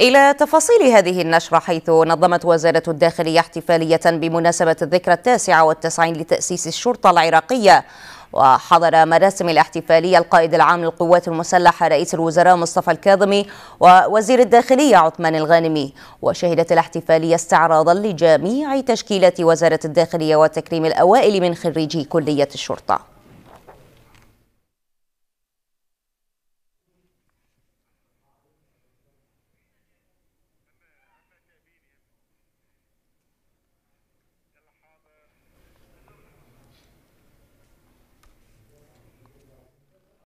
إلى تفاصيل هذه النشرة حيث نظمت وزارة الداخلية احتفالية بمناسبة الذكرى التاسعة والتسعين لتأسيس الشرطة العراقية وحضر مراسم الاحتفالية القائد العام للقوات المسلحة رئيس الوزراء مصطفى الكاظمي ووزير الداخلية عثمان الغانمي وشهدت الاحتفالية استعراضا لجميع تشكيلات وزارة الداخلية وتكريم الأوائل من خريجي كلية الشرطة